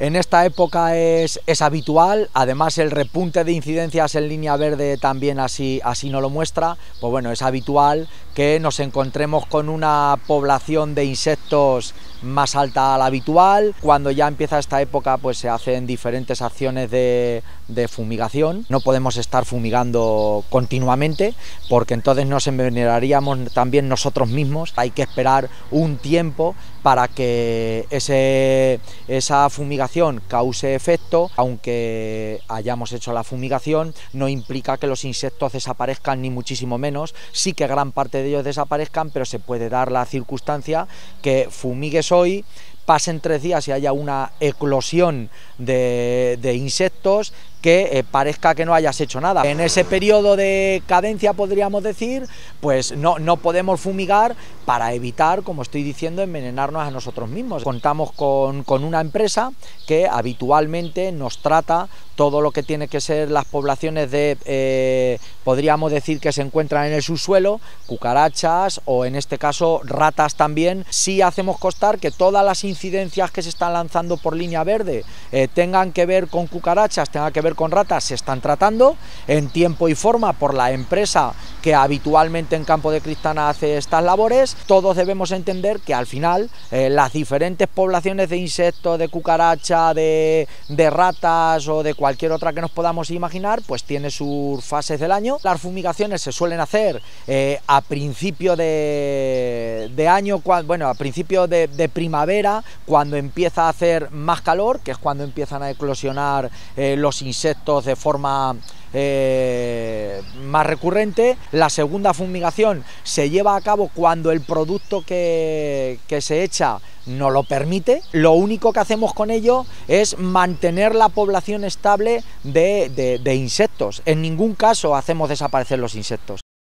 En esta época es, habitual, además el repunte de incidencias en línea verde también así, así no lo muestra, pues bueno, es habitual que nos encontremos con una población de insectos más alta a la habitual. Cuando ya empieza esta época pues se hacen diferentes acciones de, de fumigación. No podemos estar fumigando continuamente porque entonces nos envenenaríamos también nosotros mismos. Hay que esperar un tiempo para que ese, esa fumigación cause efecto, aunque hayamos hecho la fumigación, no implica que los insectos desaparezcan ni muchísimo menos, sí que gran parte de ellos desaparezcan, pero se puede dar la circunstancia que fumigues hoy, pasen tres días y haya una eclosión de, de insectos, que eh, parezca que no hayas hecho nada. En ese periodo de cadencia, podríamos decir, pues no, no podemos fumigar para evitar, como estoy diciendo, envenenarnos a nosotros mismos. Contamos con, una empresa que habitualmente nos trata todo lo que tiene que ser las poblaciones de, eh, podríamos decir que se encuentran en el subsuelo, cucarachas o en este caso ratas también, si hacemos constar que todas las incidencias que se están lanzando por línea verde eh, tengan que ver con cucarachas, tengan que ver con ratas se están tratando en tiempo y forma por la empresa que habitualmente en Campo de Cristana hace estas labores. Todos debemos entender que al final eh, las diferentes poblaciones de insectos, de cucaracha, de, ratas o de cualquier otra que nos podamos imaginar, pues tiene sus fases del año. Las fumigaciones se suelen hacer eh, a principio de de año, bueno, a principios de, primavera, cuando empieza a hacer más calor, que es cuando empiezan a eclosionar eh, los insectos de forma eh, más recurrente. La segunda fumigación se lleva a cabo cuando el producto que, se echa no lo permite. Lo único que hacemos con ello es mantener la población estable de insectos. En ningún caso hacemos desaparecer los insectos.